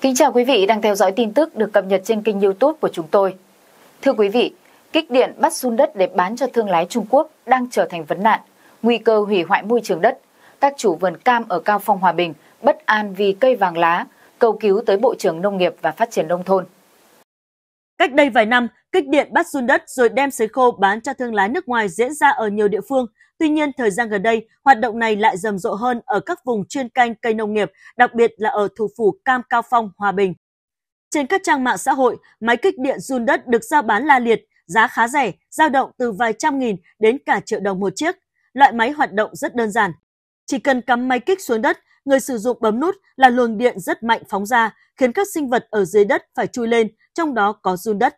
Kính chào quý vị đang theo dõi tin tức được cập nhật trên kênh youtube của chúng tôi. Thưa quý vị, kích điện bắt sun đất để bán cho thương lái Trung Quốc đang trở thành vấn nạn, nguy cơ hủy hoại môi trường đất. Các chủ vườn cam ở Cao Phong Hòa Bình bất an vì cây vàng lá, cầu cứu tới Bộ trưởng Nông nghiệp và Phát triển Nông thôn. Cách đây vài năm, kích điện bắt sun đất rồi đem sấy khô bán cho thương lái nước ngoài diễn ra ở nhiều địa phương, Tuy nhiên, thời gian gần đây, hoạt động này lại rầm rộ hơn ở các vùng chuyên canh cây nông nghiệp, đặc biệt là ở thủ phủ Cam Cao Phong, Hòa Bình. Trên các trang mạng xã hội, máy kích điện run đất được giao bán la liệt, giá khá rẻ, dao động từ vài trăm nghìn đến cả triệu đồng một chiếc. Loại máy hoạt động rất đơn giản. Chỉ cần cắm máy kích xuống đất, người sử dụng bấm nút là luồng điện rất mạnh phóng ra, khiến các sinh vật ở dưới đất phải chui lên, trong đó có run đất.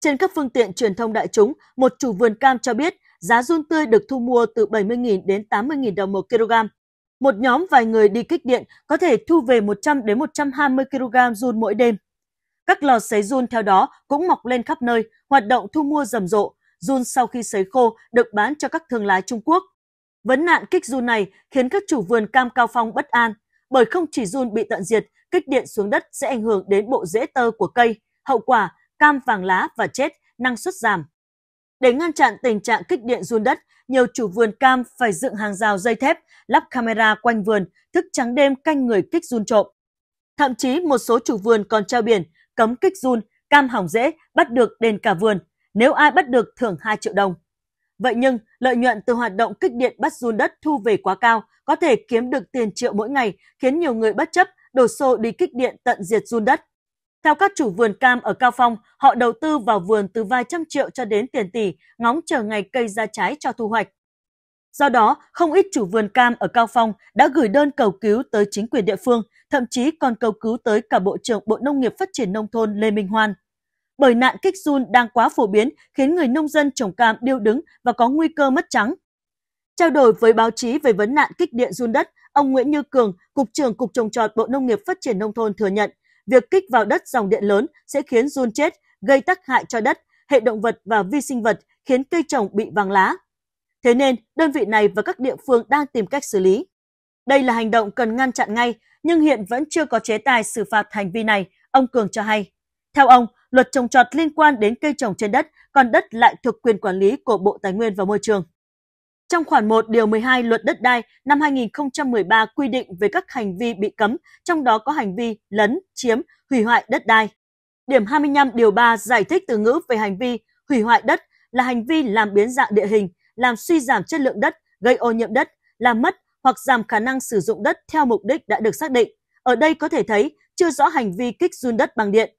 Trên các phương tiện truyền thông đại chúng, một chủ vườn cam cho biết giá run tươi được thu mua từ 70.000 đến 80.000 đồng một kg. Một nhóm vài người đi kích điện có thể thu về 100 đến 120 kg run mỗi đêm. Các lò sấy run theo đó cũng mọc lên khắp nơi, hoạt động thu mua rầm rộ. Run sau khi sấy khô được bán cho các thương lái Trung Quốc. Vấn nạn kích run này khiến các chủ vườn cam cao phong bất an, bởi không chỉ run bị tận diệt, kích điện xuống đất sẽ ảnh hưởng đến bộ rễ tơ của cây. Hậu quả, cam vàng lá và chết, năng suất giảm. Để ngăn chặn tình trạng kích điện run đất, nhiều chủ vườn cam phải dựng hàng rào dây thép, lắp camera quanh vườn, thức trắng đêm canh người kích run trộm. Thậm chí một số chủ vườn còn treo biển cấm kích run, cam hỏng dễ, bắt được đền cả vườn, nếu ai bắt được thưởng 2 triệu đồng. Vậy nhưng, lợi nhuận từ hoạt động kích điện bắt run đất thu về quá cao, có thể kiếm được tiền triệu mỗi ngày, khiến nhiều người bất chấp đổ xô đi kích điện tận diệt run đất, theo các chủ vườn cam ở Cao Phong, họ đầu tư vào vườn từ vài trăm triệu cho đến tiền tỷ, ngóng chờ ngày cây ra trái cho thu hoạch. Do đó, không ít chủ vườn cam ở Cao Phong đã gửi đơn cầu cứu tới chính quyền địa phương, thậm chí còn cầu cứu tới cả Bộ trưởng Bộ Nông nghiệp Phát triển Nông thôn Lê Minh Hoan. Bởi nạn kích run đang quá phổ biến khiến người nông dân trồng cam điêu đứng và có nguy cơ mất trắng. Trao đổi với báo chí về vấn nạn kích điện run đất, ông Nguyễn Như Cường, Cục trưởng Cục trồng trọt Bộ Nông nghiệp Phát triển Nông thôn thừa nhận Việc kích vào đất dòng điện lớn sẽ khiến run chết, gây tác hại cho đất, hệ động vật và vi sinh vật, khiến cây trồng bị vàng lá. Thế nên, đơn vị này và các địa phương đang tìm cách xử lý. Đây là hành động cần ngăn chặn ngay, nhưng hiện vẫn chưa có chế tài xử phạt hành vi này, ông Cường cho hay. Theo ông, luật trồng trọt liên quan đến cây trồng trên đất, còn đất lại thuộc quyền quản lý của Bộ Tài nguyên và Môi trường. Trong khoản 1 điều 12 Luật đất đai năm 2013 quy định về các hành vi bị cấm, trong đó có hành vi lấn, chiếm, hủy hoại đất đai. Điểm 25 điều 3 giải thích từ ngữ về hành vi hủy hoại đất là hành vi làm biến dạng địa hình, làm suy giảm chất lượng đất, gây ô nhiễm đất, làm mất hoặc giảm khả năng sử dụng đất theo mục đích đã được xác định. Ở đây có thể thấy chưa rõ hành vi kích run đất bằng điện.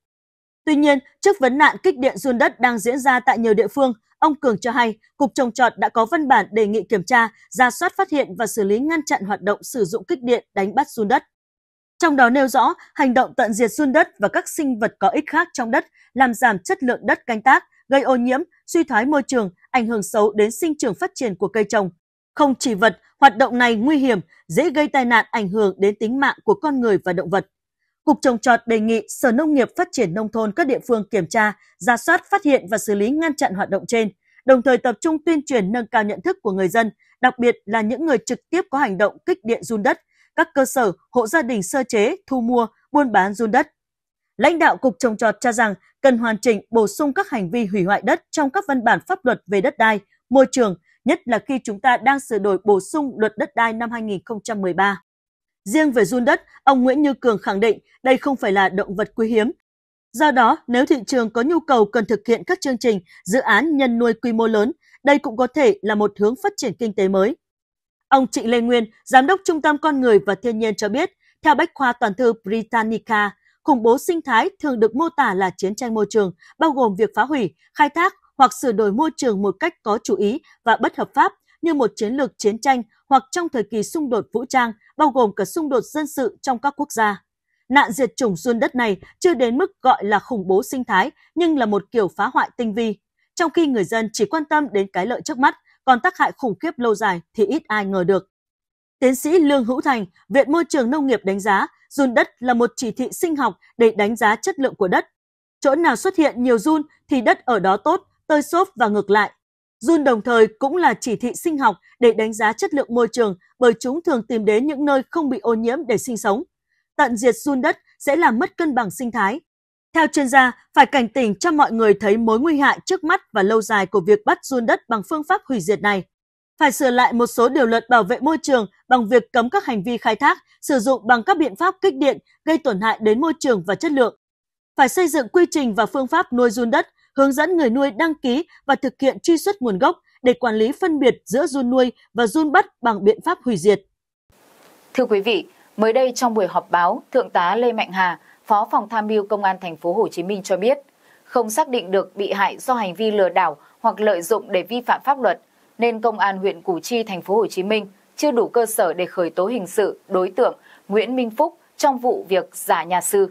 Tuy nhiên, trước vấn nạn kích điện run đất đang diễn ra tại nhiều địa phương, Ông Cường cho hay, Cục Trồng Trọt đã có văn bản đề nghị kiểm tra, ra soát phát hiện và xử lý ngăn chặn hoạt động sử dụng kích điện đánh bắt run đất. Trong đó nêu rõ hành động tận diệt run đất và các sinh vật có ích khác trong đất, làm giảm chất lượng đất canh tác, gây ô nhiễm, suy thoái môi trường, ảnh hưởng xấu đến sinh trưởng phát triển của cây trồng. Không chỉ vật, hoạt động này nguy hiểm, dễ gây tai nạn ảnh hưởng đến tính mạng của con người và động vật. Cục trồng trọt đề nghị Sở Nông nghiệp Phát triển Nông thôn các địa phương kiểm tra, ra soát phát hiện và xử lý ngăn chặn hoạt động trên, đồng thời tập trung tuyên truyền nâng cao nhận thức của người dân, đặc biệt là những người trực tiếp có hành động kích điện run đất, các cơ sở, hộ gia đình sơ chế, thu mua, buôn bán run đất. Lãnh đạo Cục Trồng trọt cho rằng cần hoàn chỉnh bổ sung các hành vi hủy hoại đất trong các văn bản pháp luật về đất đai, môi trường, nhất là khi chúng ta đang sửa đổi bổ sung luật đất đai năm 2013. Riêng về run đất, ông Nguyễn Như Cường khẳng định đây không phải là động vật quý hiếm. Do đó, nếu thị trường có nhu cầu cần thực hiện các chương trình, dự án nhân nuôi quy mô lớn, đây cũng có thể là một hướng phát triển kinh tế mới. Ông Trịnh Lê Nguyên, Giám đốc Trung tâm Con Người và Thiên nhiên cho biết, theo bách khoa toàn thư Britannica, khủng bố sinh thái thường được mô tả là chiến tranh môi trường, bao gồm việc phá hủy, khai thác hoặc sửa đổi môi trường một cách có chủ ý và bất hợp pháp như một chiến lược chiến tranh hoặc trong thời kỳ xung đột vũ trang, bao gồm cả xung đột dân sự trong các quốc gia. Nạn diệt chủng run đất này chưa đến mức gọi là khủng bố sinh thái, nhưng là một kiểu phá hoại tinh vi. Trong khi người dân chỉ quan tâm đến cái lợi trước mắt, còn tác hại khủng khiếp lâu dài thì ít ai ngờ được. Tiến sĩ Lương Hữu Thành, Viện Môi trường Nông nghiệp đánh giá, run đất là một chỉ thị sinh học để đánh giá chất lượng của đất. Chỗ nào xuất hiện nhiều run thì đất ở đó tốt, tơi xốp và ngược lại. Jun đồng thời cũng là chỉ thị sinh học để đánh giá chất lượng môi trường bởi chúng thường tìm đến những nơi không bị ô nhiễm để sinh sống. Tận diệt Jun đất sẽ làm mất cân bằng sinh thái. Theo chuyên gia, phải cảnh tỉnh cho mọi người thấy mối nguy hại trước mắt và lâu dài của việc bắt Jun đất bằng phương pháp hủy diệt này. Phải sửa lại một số điều luật bảo vệ môi trường bằng việc cấm các hành vi khai thác, sử dụng bằng các biện pháp kích điện gây tổn hại đến môi trường và chất lượng phải xây dựng quy trình và phương pháp nuôi run đất hướng dẫn người nuôi đăng ký và thực hiện truy xuất nguồn gốc để quản lý phân biệt giữa run nuôi và run bắt bằng biện pháp hủy diệt. Thưa quý vị, mới đây trong buổi họp báo, Thượng tá Lê Mạnh Hà, Phó phòng tham mưu Công an thành phố Hồ Chí Minh cho biết, không xác định được bị hại do hành vi lừa đảo hoặc lợi dụng để vi phạm pháp luật, nên Công an huyện Củ Chi, thành phố Hồ Chí Minh chưa đủ cơ sở để khởi tố hình sự đối tượng Nguyễn Minh Phúc trong vụ việc giả nhà sư.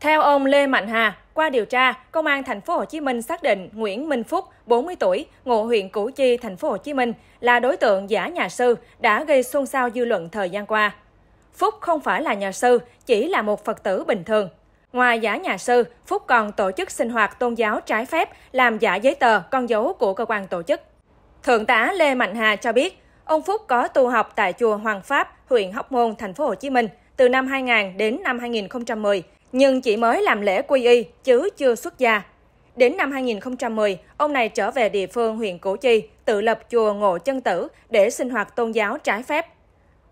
Theo ông Lê Mạnh Hà, qua điều tra, Công an thành phố Hồ Chí Minh xác định Nguyễn Minh Phúc, 40 tuổi, ngụ huyện Củ Chi, thành phố Hồ Chí Minh là đối tượng giả nhà sư đã gây xôn xao dư luận thời gian qua. Phúc không phải là nhà sư, chỉ là một Phật tử bình thường. Ngoài giả nhà sư, Phúc còn tổ chức sinh hoạt tôn giáo trái phép, làm giả giấy tờ, con dấu của cơ quan tổ chức. Thượng tá Lê Mạnh Hà cho biết, ông Phúc có tu học tại chùa Hoàng Pháp, huyện Hóc Môn, thành phố Hồ Chí Minh từ năm 2000 đến năm 2010 nhưng chỉ mới làm lễ quy y chứ chưa xuất gia. Đến năm 2010, ông này trở về địa phương huyện Củ Chi, tự lập chùa Ngộ Chân Tử để sinh hoạt tôn giáo trái phép.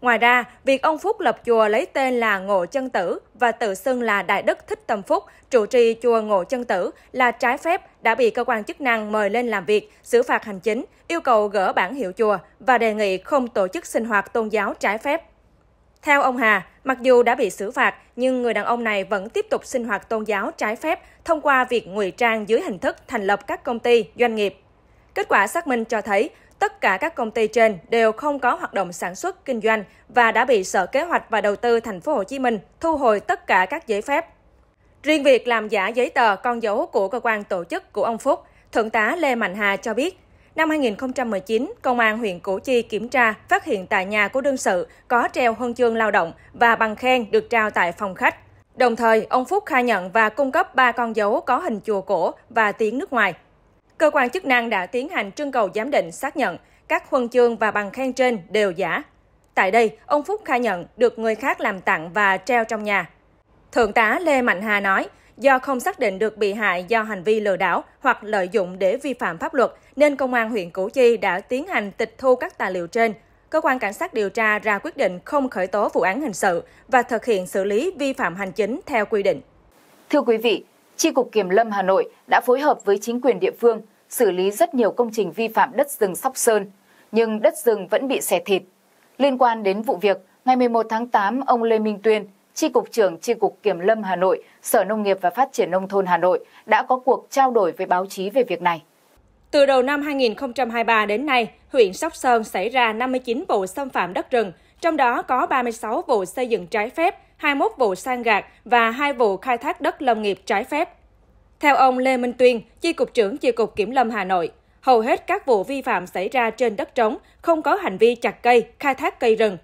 Ngoài ra, việc ông Phúc lập chùa lấy tên là Ngộ Chân Tử và tự xưng là Đại Đức Thích Tâm Phúc, trụ trì chùa Ngộ Chân Tử là trái phép đã bị cơ quan chức năng mời lên làm việc, xử phạt hành chính, yêu cầu gỡ bản hiệu chùa và đề nghị không tổ chức sinh hoạt tôn giáo trái phép. Theo ông Hà, mặc dù đã bị xử phạt, nhưng người đàn ông này vẫn tiếp tục sinh hoạt tôn giáo trái phép thông qua việc ngụy trang dưới hình thức thành lập các công ty, doanh nghiệp. Kết quả xác minh cho thấy, tất cả các công ty trên đều không có hoạt động sản xuất, kinh doanh và đã bị Sở Kế hoạch và Đầu tư Thành phố Hồ Chí Minh thu hồi tất cả các giấy phép. Riêng việc làm giả giấy tờ con dấu của cơ quan tổ chức của ông Phúc, Thượng tá Lê Mạnh Hà cho biết Năm 2019, Công an huyện Củ Chi kiểm tra, phát hiện tại nhà của đương sự có treo huân chương lao động và bằng khen được trao tại phòng khách. Đồng thời, ông Phúc khai nhận và cung cấp ba con dấu có hình chùa cổ và tiếng nước ngoài. Cơ quan chức năng đã tiến hành trưng cầu giám định xác nhận các huân chương và bằng khen trên đều giả. Tại đây, ông Phúc khai nhận được người khác làm tặng và treo trong nhà. Thượng tá Lê Mạnh Hà nói, Do không xác định được bị hại do hành vi lừa đảo hoặc lợi dụng để vi phạm pháp luật, nên Công an huyện Củ Chi đã tiến hành tịch thu các tài liệu trên. Cơ quan Cảnh sát điều tra ra quyết định không khởi tố vụ án hình sự và thực hiện xử lý vi phạm hành chính theo quy định. Thưa quý vị, Tri Cục Kiểm Lâm Hà Nội đã phối hợp với chính quyền địa phương xử lý rất nhiều công trình vi phạm đất rừng Sóc Sơn, nhưng đất rừng vẫn bị xẻ thịt. Liên quan đến vụ việc, ngày 11 tháng 8, ông Lê Minh Tuyên, Tri Cục trưởng Tri Cục Kiểm Lâm Hà Nội, Sở Nông nghiệp và Phát triển Nông thôn Hà Nội đã có cuộc trao đổi với báo chí về việc này. Từ đầu năm 2023 đến nay, huyện Sóc Sơn xảy ra 59 vụ xâm phạm đất rừng, trong đó có 36 vụ xây dựng trái phép, 21 vụ san gạt và 2 vụ khai thác đất lâm nghiệp trái phép. Theo ông Lê Minh Tuyên, Chi cục trưởng Chi cục Kiểm lâm Hà Nội, hầu hết các vụ vi phạm xảy ra trên đất trống, không có hành vi chặt cây, khai thác cây rừng,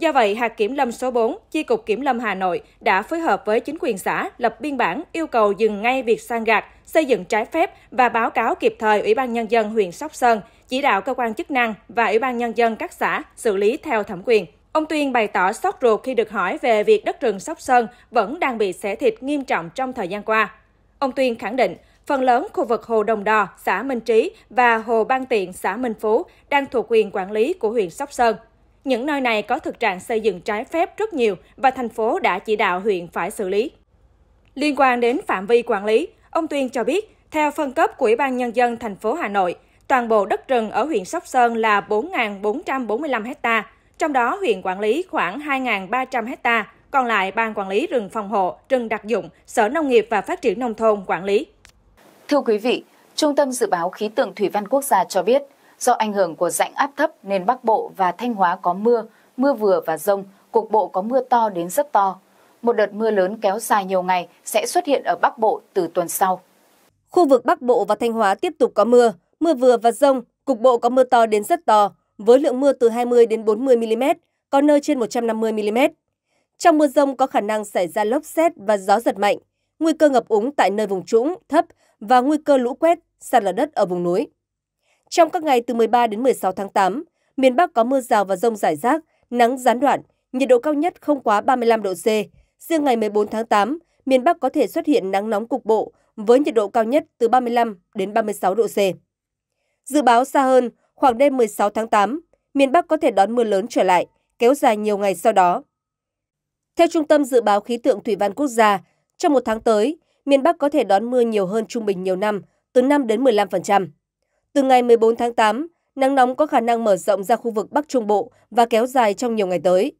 Do vậy, hạt kiểm lâm số 4, Chi cục Kiểm lâm Hà Nội đã phối hợp với chính quyền xã lập biên bản yêu cầu dừng ngay việc san gạt, xây dựng trái phép và báo cáo kịp thời Ủy ban Nhân dân huyện Sóc Sơn, chỉ đạo cơ quan chức năng và Ủy ban Nhân dân các xã xử lý theo thẩm quyền. Ông Tuyên bày tỏ sốt ruột khi được hỏi về việc đất rừng Sóc Sơn vẫn đang bị xẻ thịt nghiêm trọng trong thời gian qua. Ông Tuyên khẳng định, phần lớn khu vực Hồ Đồng Đò, xã Minh Trí và Hồ Ban Tiện, xã Minh Phú đang thuộc quyền quản lý của huyện Sóc Sơn – những nơi này có thực trạng xây dựng trái phép rất nhiều và thành phố đã chỉ đạo huyện phải xử lý. Liên quan đến phạm vi quản lý, ông Tuyên cho biết, theo phân cấp của Ủy ban Nhân dân thành phố Hà Nội, toàn bộ đất rừng ở huyện Sóc Sơn là 4.445 hecta, trong đó huyện quản lý khoảng 2.300 hecta, còn lại Ban Quản lý rừng phòng hộ, rừng đặc dụng, Sở Nông nghiệp và Phát triển Nông thôn quản lý. Thưa quý vị, Trung tâm Dự báo Khí tượng Thủy văn Quốc gia cho biết, Do ảnh hưởng của rãnh áp thấp nên Bắc Bộ và Thanh Hóa có mưa, mưa vừa và rông, cục bộ có mưa to đến rất to. Một đợt mưa lớn kéo dài nhiều ngày sẽ xuất hiện ở Bắc Bộ từ tuần sau. Khu vực Bắc Bộ và Thanh Hóa tiếp tục có mưa, mưa vừa và rông, cục bộ có mưa to đến rất to, với lượng mưa từ 20 đến 40 mm, có nơi trên 150 mm. Trong mưa rông có khả năng xảy ra lốc xét và gió giật mạnh, nguy cơ ngập úng tại nơi vùng trũng, thấp và nguy cơ lũ quét, sạt lở đất ở vùng núi. Trong các ngày từ 13 đến 16 tháng 8, miền Bắc có mưa rào và rông rải rác, nắng gián đoạn, nhiệt độ cao nhất không quá 35 độ C. Riêng ngày 14 tháng 8, miền Bắc có thể xuất hiện nắng nóng cục bộ với nhiệt độ cao nhất từ 35 đến 36 độ C. Dự báo xa hơn, khoảng đêm 16 tháng 8, miền Bắc có thể đón mưa lớn trở lại, kéo dài nhiều ngày sau đó. Theo Trung tâm Dự báo Khí tượng Thủy văn Quốc gia, trong một tháng tới, miền Bắc có thể đón mưa nhiều hơn trung bình nhiều năm, từ 5 đến 15%. Từ ngày 14 tháng 8, nắng nóng có khả năng mở rộng ra khu vực Bắc Trung Bộ và kéo dài trong nhiều ngày tới.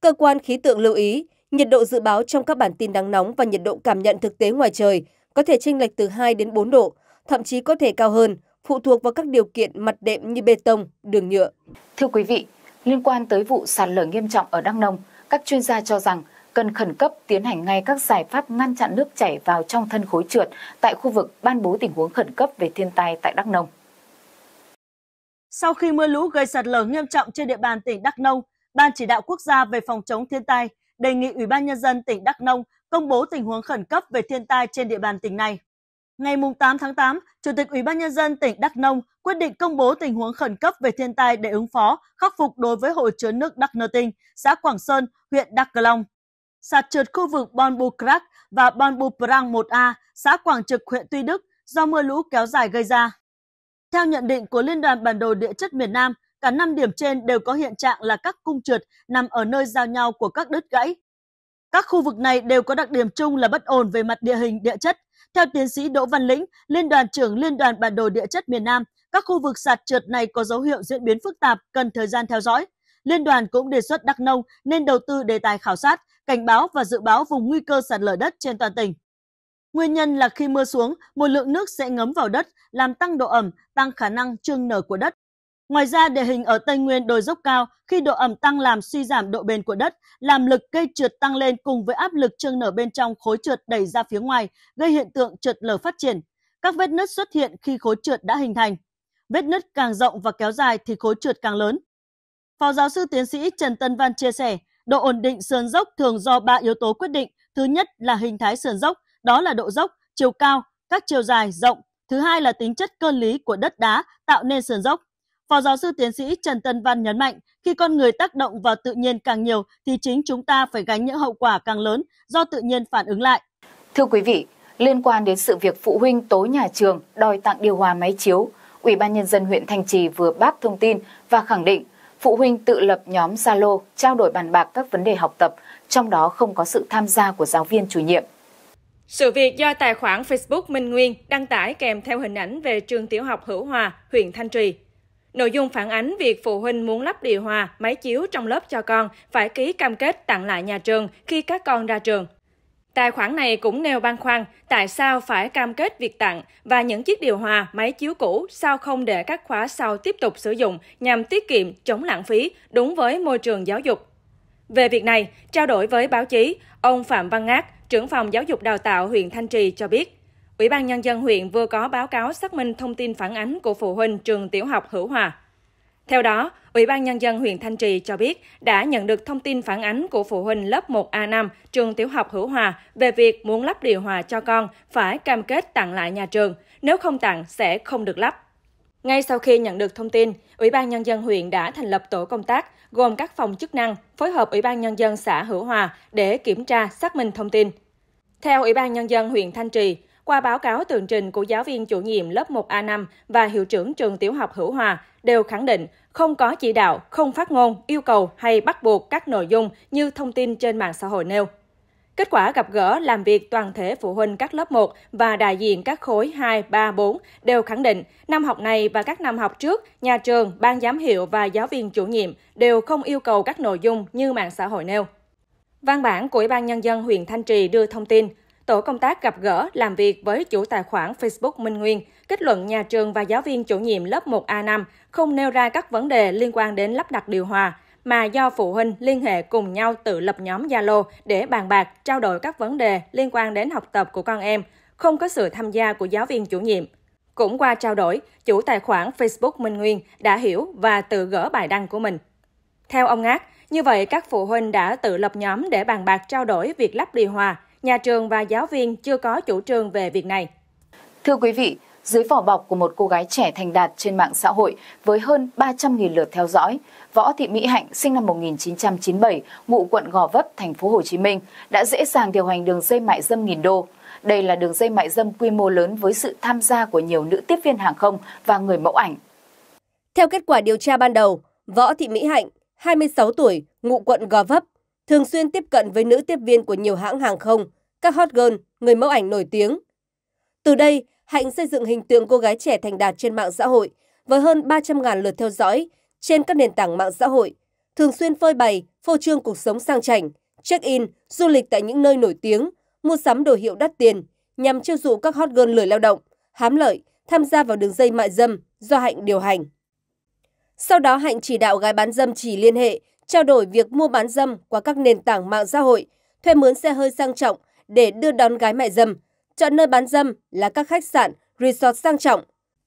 Cơ quan khí tượng lưu ý, nhiệt độ dự báo trong các bản tin nắng nóng và nhiệt độ cảm nhận thực tế ngoài trời có thể chênh lệch từ 2 đến 4 độ, thậm chí có thể cao hơn, phụ thuộc vào các điều kiện mặt đệm như bê tông, đường nhựa. Thưa quý vị, liên quan tới vụ sạt lở nghiêm trọng ở Đắk Nông, các chuyên gia cho rằng cần khẩn cấp tiến hành ngay các giải pháp ngăn chặn nước chảy vào trong thân khối trượt tại khu vực ban bố tình huống khẩn cấp về thiên tai tại Đắk Nông. Sau khi mưa lũ gây sạt lở nghiêm trọng trên địa bàn tỉnh Đắk Nông, Ban chỉ đạo quốc gia về phòng chống thiên tai đề nghị Ủy ban nhân dân tỉnh Đắk Nông công bố tình huống khẩn cấp về thiên tai trên địa bàn tỉnh này. Ngày 8 tháng 8, Chủ tịch Ủy ban nhân dân tỉnh Đắk Nông quyết định công bố tình huống khẩn cấp về thiên tai để ứng phó, khắc phục đối với hồ chứa nước Đắk Nơ Tinh, xã Quảng Sơn, huyện Đắk Cờ Long sạt trượt khu vực Bon Bukrak và Bon Buprang 1A, xã Quảng Trực, huyện Tuy Đức do mưa lũ kéo dài gây ra. Theo nhận định của Liên đoàn Bản đồ Địa chất miền Nam, cả 5 điểm trên đều có hiện trạng là các cung trượt nằm ở nơi giao nhau của các đứt gãy. Các khu vực này đều có đặc điểm chung là bất ổn về mặt địa hình địa chất. Theo tiến sĩ Đỗ Văn Lĩnh, Liên đoàn trưởng Liên đoàn Bản đồ Địa chất miền Nam, các khu vực sạt trượt này có dấu hiệu diễn biến phức tạp, cần thời gian theo dõi. Liên đoàn cũng đề xuất Đắk Nông nên đầu tư đề tài khảo sát, cảnh báo và dự báo vùng nguy cơ sạt lở đất trên toàn tỉnh. Nguyên nhân là khi mưa xuống, một lượng nước sẽ ngấm vào đất, làm tăng độ ẩm, tăng khả năng trương nở của đất. Ngoài ra, địa hình ở Tây Nguyên đồi dốc cao, khi độ ẩm tăng làm suy giảm độ bền của đất, làm lực cây trượt tăng lên cùng với áp lực trương nở bên trong khối trượt đẩy ra phía ngoài, gây hiện tượng trượt lở phát triển. Các vết nứt xuất hiện khi khối trượt đã hình thành. Vết nứt càng rộng và kéo dài thì khối trượt càng lớn. Phó giáo sư tiến sĩ Trần Tân Văn chia sẻ, Độ ổn định sườn dốc thường do ba yếu tố quyết định. Thứ nhất là hình thái sườn dốc, đó là độ dốc, chiều cao, các chiều dài, rộng. Thứ hai là tính chất cơ lý của đất đá tạo nên sườn dốc. Phó giáo sư tiến sĩ Trần Tân Văn nhấn mạnh, khi con người tác động vào tự nhiên càng nhiều thì chính chúng ta phải gánh những hậu quả càng lớn do tự nhiên phản ứng lại. Thưa quý vị, liên quan đến sự việc phụ huynh tố nhà trường đòi tặng điều hòa máy chiếu, Ủy ban nhân dân huyện Thanh Trì vừa bác thông tin và khẳng định phụ huynh tự lập nhóm Zalo trao đổi bàn bạc các vấn đề học tập, trong đó không có sự tham gia của giáo viên chủ nhiệm. Sự việc do tài khoản Facebook Minh Nguyên đăng tải kèm theo hình ảnh về trường tiểu học Hữu Hòa, huyện Thanh Trì. Nội dung phản ánh việc phụ huynh muốn lắp điều hòa, máy chiếu trong lớp cho con phải ký cam kết tặng lại nhà trường khi các con ra trường. Tài khoản này cũng nêu băn khoăn tại sao phải cam kết việc tặng và những chiếc điều hòa, máy chiếu cũ sao không để các khóa sau tiếp tục sử dụng nhằm tiết kiệm, chống lãng phí đúng với môi trường giáo dục. Về việc này, trao đổi với báo chí, ông Phạm Văn Ngát, trưởng phòng giáo dục đào tạo huyện Thanh Trì cho biết, Ủy ban Nhân dân huyện vừa có báo cáo xác minh thông tin phản ánh của phụ huynh trường tiểu học Hữu Hòa. Theo đó, Ủy ban Nhân dân huyện Thanh Trì cho biết đã nhận được thông tin phản ánh của phụ huynh lớp 1A5 trường tiểu học Hữu Hòa về việc muốn lắp điều hòa cho con phải cam kết tặng lại nhà trường, nếu không tặng sẽ không được lắp. Ngay sau khi nhận được thông tin, Ủy ban Nhân dân huyện đã thành lập tổ công tác gồm các phòng chức năng phối hợp Ủy ban Nhân dân xã Hữu Hòa để kiểm tra xác minh thông tin. Theo Ủy ban Nhân dân huyện Thanh Trì, qua báo cáo tường trình của giáo viên chủ nhiệm lớp 1A5 và hiệu trưởng trường tiểu học Hữu Hòa đều khẳng định không có chỉ đạo, không phát ngôn, yêu cầu hay bắt buộc các nội dung như thông tin trên mạng xã hội nêu. Kết quả gặp gỡ làm việc toàn thể phụ huynh các lớp 1 và đại diện các khối 2, 3, 4 đều khẳng định năm học này và các năm học trước, nhà trường, ban giám hiệu và giáo viên chủ nhiệm đều không yêu cầu các nội dung như mạng xã hội nêu. Văn bản của Ủy ban Nhân dân huyện Thanh Trì đưa thông tin, tổ công tác gặp gỡ, làm việc với chủ tài khoản Facebook Minh Nguyên, kết luận nhà trường và giáo viên chủ nhiệm lớp 1A5 không nêu ra các vấn đề liên quan đến lắp đặt điều hòa, mà do phụ huynh liên hệ cùng nhau tự lập nhóm Zalo để bàn bạc, trao đổi các vấn đề liên quan đến học tập của con em, không có sự tham gia của giáo viên chủ nhiệm. Cũng qua trao đổi, chủ tài khoản Facebook Minh Nguyên đã hiểu và tự gỡ bài đăng của mình. Theo ông Ngát, như vậy các phụ huynh đã tự lập nhóm để bàn bạc trao đổi việc lắp điều hòa, Nhà trường và giáo viên chưa có chủ trương về việc này. Thưa quý vị, dưới vỏ bọc của một cô gái trẻ thành đạt trên mạng xã hội với hơn 300.000 lượt theo dõi, Võ Thị Mỹ Hạnh sinh năm 1997, ngụ quận Gò Vấp, thành phố Hồ Chí Minh đã dễ dàng điều hành đường dây mại dâm nghìn đô. Đây là đường dây mại dâm quy mô lớn với sự tham gia của nhiều nữ tiếp viên hàng không và người mẫu ảnh. Theo kết quả điều tra ban đầu, Võ Thị Mỹ Hạnh, 26 tuổi, ngụ quận Gò Vấp, thường xuyên tiếp cận với nữ tiếp viên của nhiều hãng hàng không, các hot girl, người mẫu ảnh nổi tiếng. Từ đây, Hạnh xây dựng hình tượng cô gái trẻ thành đạt trên mạng xã hội với hơn 300.000 lượt theo dõi trên các nền tảng mạng xã hội, thường xuyên phơi bày, phô trương cuộc sống sang chảnh, check-in, du lịch tại những nơi nổi tiếng, mua sắm đồ hiệu đắt tiền nhằm chiêu dụ các hot girl lười lao động, hám lợi, tham gia vào đường dây mại dâm do Hạnh điều hành. Sau đó Hạnh chỉ đạo gái bán dâm chỉ liên hệ trao đổi việc mua bán dâm qua các nền tảng mạng xã hội, thuê mướn xe hơi sang trọng để đưa đón gái mại dâm, chọn nơi bán dâm là các khách sạn, resort sang trọng.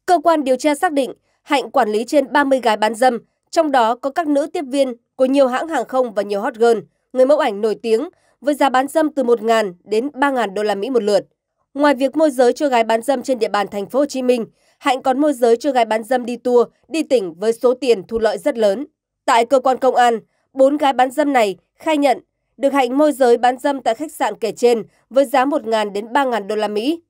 Cơ quan điều tra xác định Hạnh quản lý trên 30 gái bán dâm, trong đó có các nữ tiếp viên của nhiều hãng hàng không và nhiều hot girl, người mẫu ảnh nổi tiếng với giá bán dâm từ 1.000 đến 3.000 đô la Mỹ một lượt. Ngoài việc môi giới cho gái bán dâm trên địa bàn thành phố Hồ Chí Minh, Hạnh còn môi giới cho gái bán dâm đi tour, đi tỉnh với số tiền thu lợi rất lớn. Tại cơ quan công an, bốn gái bán dâm này khai nhận được Hạnh môi giới bán dâm tại khách sạn kể trên với giá 1.000 đến 3.000 đô la Mỹ.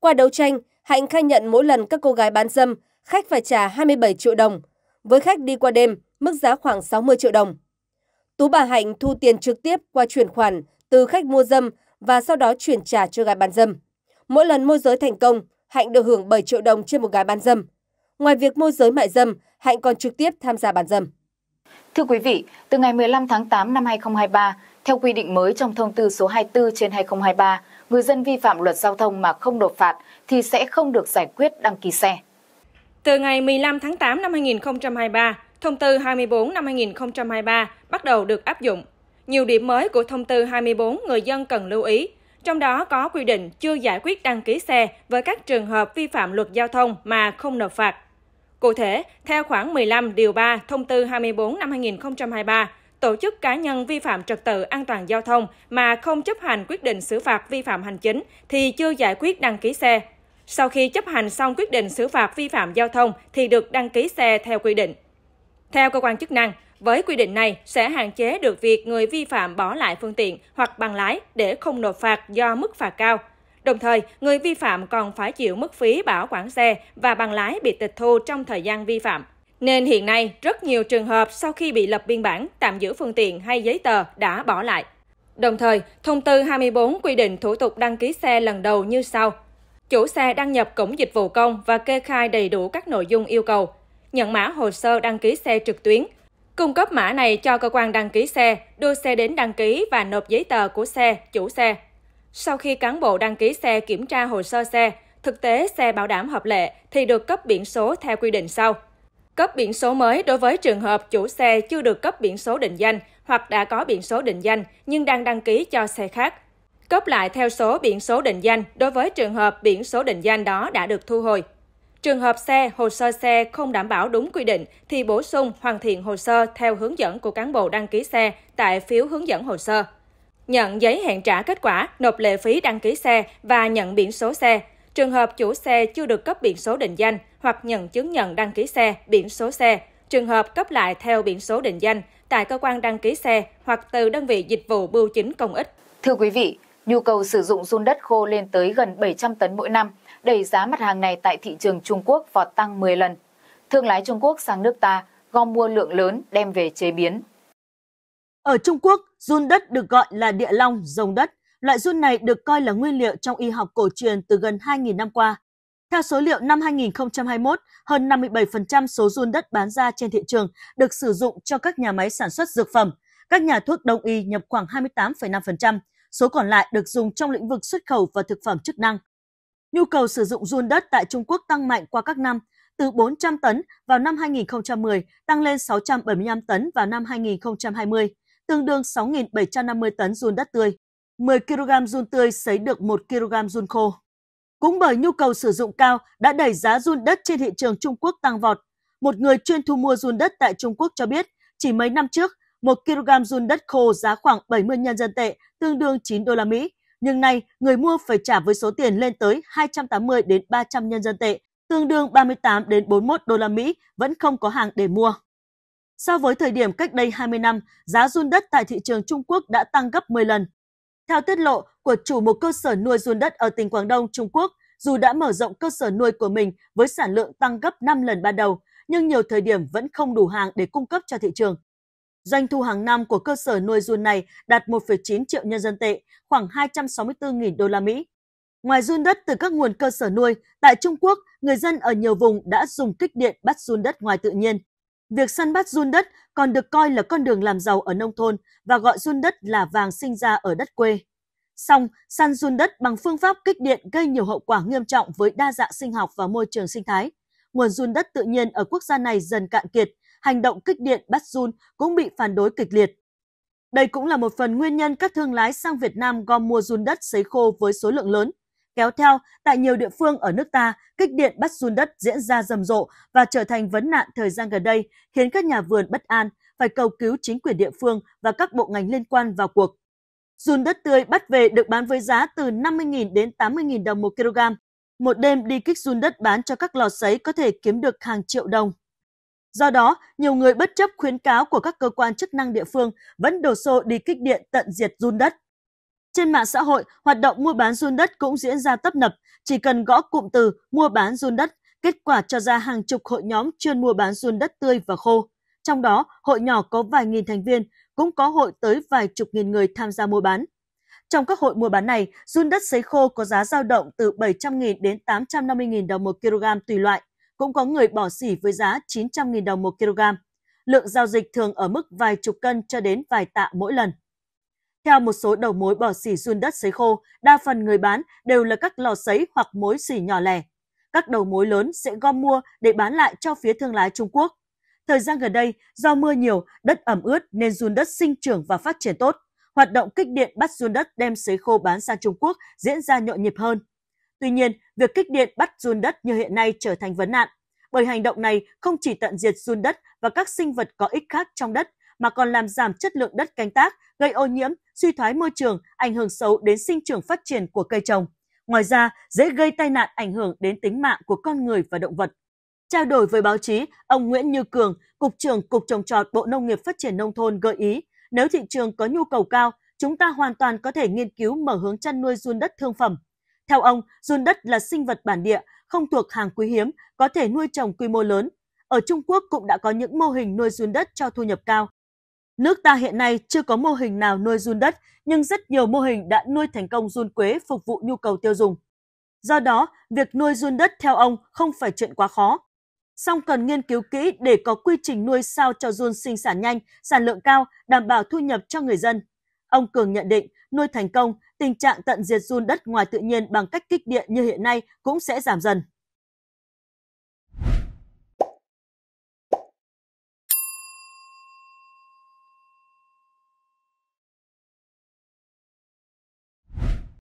Qua đấu tranh, Hạnh khai nhận mỗi lần các cô gái bán dâm, khách phải trả 27 triệu đồng. Với khách đi qua đêm, mức giá khoảng 60 triệu đồng. Tú bà Hạnh thu tiền trực tiếp qua chuyển khoản từ khách mua dâm và sau đó chuyển trả cho gái bán dâm. Mỗi lần môi giới thành công, Hạnh được hưởng 7 triệu đồng trên một gái bán dâm. Ngoài việc môi giới mại dâm, Hạnh còn trực tiếp tham gia bán dâm. Thưa quý vị, từ ngày 15 tháng 8 năm 2023, theo quy định mới trong thông tư số 24 trên 2023, người dân vi phạm luật giao thông mà không nộp phạt thì sẽ không được giải quyết đăng ký xe. Từ ngày 15 tháng 8 năm 2023, thông tư 24 năm 2023 bắt đầu được áp dụng. Nhiều điểm mới của thông tư 24 người dân cần lưu ý, trong đó có quy định chưa giải quyết đăng ký xe với các trường hợp vi phạm luật giao thông mà không nộp phạt. Cụ thể, theo khoảng 15 điều 3 thông tư 24 năm 2023, tổ chức cá nhân vi phạm trật tự an toàn giao thông mà không chấp hành quyết định xử phạt vi phạm hành chính thì chưa giải quyết đăng ký xe. Sau khi chấp hành xong quyết định xử phạt vi phạm giao thông thì được đăng ký xe theo quy định. Theo cơ quan chức năng, với quy định này sẽ hạn chế được việc người vi phạm bỏ lại phương tiện hoặc bằng lái để không nộp phạt do mức phạt cao – Đồng thời, người vi phạm còn phải chịu mức phí bảo quản xe và bằng lái bị tịch thu trong thời gian vi phạm. Nên hiện nay, rất nhiều trường hợp sau khi bị lập biên bản, tạm giữ phương tiện hay giấy tờ đã bỏ lại. Đồng thời, thông tư 24 quy định thủ tục đăng ký xe lần đầu như sau. Chủ xe đăng nhập cổng dịch vụ công và kê khai đầy đủ các nội dung yêu cầu. Nhận mã hồ sơ đăng ký xe trực tuyến, cung cấp mã này cho cơ quan đăng ký xe, đưa xe đến đăng ký và nộp giấy tờ của xe, chủ xe. Sau khi cán bộ đăng ký xe kiểm tra hồ sơ xe, thực tế xe bảo đảm hợp lệ thì được cấp biển số theo quy định sau. Cấp biển số mới đối với trường hợp chủ xe chưa được cấp biển số định danh hoặc đã có biển số định danh nhưng đang đăng ký cho xe khác. Cấp lại theo số biển số định danh đối với trường hợp biển số định danh đó đã được thu hồi. Trường hợp xe, hồ sơ xe không đảm bảo đúng quy định thì bổ sung hoàn thiện hồ sơ theo hướng dẫn của cán bộ đăng ký xe tại phiếu hướng dẫn hồ sơ nhận giấy hẹn trả kết quả, nộp lệ phí đăng ký xe và nhận biển số xe. Trường hợp chủ xe chưa được cấp biển số định danh hoặc nhận chứng nhận đăng ký xe, biển số xe, trường hợp cấp lại theo biển số định danh tại cơ quan đăng ký xe hoặc từ đơn vị dịch vụ bưu chính công ích. Thưa quý vị, nhu cầu sử dụng run đất khô lên tới gần 700 tấn mỗi năm, đẩy giá mặt hàng này tại thị trường Trung Quốc vọt tăng 10 lần. Thương lái Trung Quốc sang nước ta gom mua lượng lớn đem về chế biến ở Trung Quốc, run đất được gọi là địa long, rồng đất. Loại run này được coi là nguyên liệu trong y học cổ truyền từ gần 2.000 năm qua. Theo số liệu năm 2021, hơn 57% số run đất bán ra trên thị trường được sử dụng cho các nhà máy sản xuất dược phẩm. Các nhà thuốc đông y nhập khoảng 28,5%, số còn lại được dùng trong lĩnh vực xuất khẩu và thực phẩm chức năng. Nhu cầu sử dụng run đất tại Trung Quốc tăng mạnh qua các năm, từ 400 tấn vào năm 2010 tăng lên 675 tấn vào năm 2020 tương đương 6.750 tấn run đất tươi, 10 kg run tươi sấy được 1 kg run khô. Cũng bởi nhu cầu sử dụng cao đã đẩy giá run đất trên thị trường Trung Quốc tăng vọt. Một người chuyên thu mua run đất tại Trung Quốc cho biết, chỉ mấy năm trước, 1 kg run đất khô giá khoảng 70 nhân dân tệ, tương đương 9 đô la Mỹ. Nhưng nay, người mua phải trả với số tiền lên tới 280 đến 300 nhân dân tệ, tương đương 38 đến 41 đô la Mỹ vẫn không có hàng để mua. So với thời điểm cách đây 20 năm, giá run đất tại thị trường Trung Quốc đã tăng gấp 10 lần. Theo tiết lộ của chủ một cơ sở nuôi run đất ở tỉnh Quảng Đông, Trung Quốc, dù đã mở rộng cơ sở nuôi của mình với sản lượng tăng gấp 5 lần ban đầu, nhưng nhiều thời điểm vẫn không đủ hàng để cung cấp cho thị trường. Doanh thu hàng năm của cơ sở nuôi run này đạt 1,9 triệu nhân dân tệ, khoảng 264.000 đô la Mỹ. Ngoài run đất từ các nguồn cơ sở nuôi, tại Trung Quốc, người dân ở nhiều vùng đã dùng kích điện bắt run đất ngoài tự nhiên Việc săn bắt run đất còn được coi là con đường làm giàu ở nông thôn và gọi run đất là vàng sinh ra ở đất quê. Song, săn run đất bằng phương pháp kích điện gây nhiều hậu quả nghiêm trọng với đa dạng sinh học và môi trường sinh thái. Nguồn run đất tự nhiên ở quốc gia này dần cạn kiệt, hành động kích điện bắt run cũng bị phản đối kịch liệt. Đây cũng là một phần nguyên nhân các thương lái sang Việt Nam gom mua run đất sấy khô với số lượng lớn – Kéo theo, tại nhiều địa phương ở nước ta, kích điện bắt run đất diễn ra rầm rộ và trở thành vấn nạn thời gian gần đây, khiến các nhà vườn bất an, phải cầu cứu chính quyền địa phương và các bộ ngành liên quan vào cuộc. Run đất tươi bắt về được bán với giá từ 50.000 đến 80.000 đồng một kg. Một đêm đi kích run đất bán cho các lò sấy có thể kiếm được hàng triệu đồng. Do đó, nhiều người bất chấp khuyến cáo của các cơ quan chức năng địa phương vẫn đổ xô đi kích điện tận diệt run đất. Trên mạng xã hội, hoạt động mua bán run đất cũng diễn ra tấp nập. Chỉ cần gõ cụm từ mua bán run đất, kết quả cho ra hàng chục hội nhóm chuyên mua bán run đất tươi và khô. Trong đó, hội nhỏ có vài nghìn thành viên, cũng có hội tới vài chục nghìn người tham gia mua bán. Trong các hội mua bán này, run đất sấy khô có giá dao động từ 700.000 đến 850.000 đồng một kg tùy loại. Cũng có người bỏ xỉ với giá 900.000 đồng một kg. Lượng giao dịch thường ở mức vài chục cân cho đến vài tạ mỗi lần. Theo một số đầu mối bò xỉ run đất sấy khô, đa phần người bán đều là các lò sấy hoặc mối xỉ nhỏ lẻ. Các đầu mối lớn sẽ gom mua để bán lại cho phía thương lái Trung Quốc. Thời gian gần đây, do mưa nhiều, đất ẩm ướt nên run đất sinh trưởng và phát triển tốt. Hoạt động kích điện bắt run đất đem sấy khô bán sang Trung Quốc diễn ra nhộn nhịp hơn. Tuy nhiên, việc kích điện bắt run đất như hiện nay trở thành vấn nạn, bởi hành động này không chỉ tận diệt run đất và các sinh vật có ích khác trong đất mà còn làm giảm chất lượng đất canh tác, gây ô nhiễm, suy thoái môi trường, ảnh hưởng xấu đến sinh trưởng phát triển của cây trồng. Ngoài ra, dễ gây tai nạn ảnh hưởng đến tính mạng của con người và động vật. Trao đổi với báo chí, ông Nguyễn Như Cường, Cục trưởng Cục Trồng trọt Bộ Nông nghiệp Phát triển Nông thôn gợi ý, nếu thị trường có nhu cầu cao, chúng ta hoàn toàn có thể nghiên cứu mở hướng chăn nuôi run đất thương phẩm. Theo ông, run đất là sinh vật bản địa, không thuộc hàng quý hiếm, có thể nuôi trồng quy mô lớn. Ở Trung Quốc cũng đã có những mô hình nuôi run đất cho thu nhập cao, Nước ta hiện nay chưa có mô hình nào nuôi run đất, nhưng rất nhiều mô hình đã nuôi thành công run quế phục vụ nhu cầu tiêu dùng. Do đó, việc nuôi run đất theo ông không phải chuyện quá khó. Song cần nghiên cứu kỹ để có quy trình nuôi sao cho run sinh sản nhanh, sản lượng cao, đảm bảo thu nhập cho người dân. Ông Cường nhận định, nuôi thành công, tình trạng tận diệt run đất ngoài tự nhiên bằng cách kích điện như hiện nay cũng sẽ giảm dần.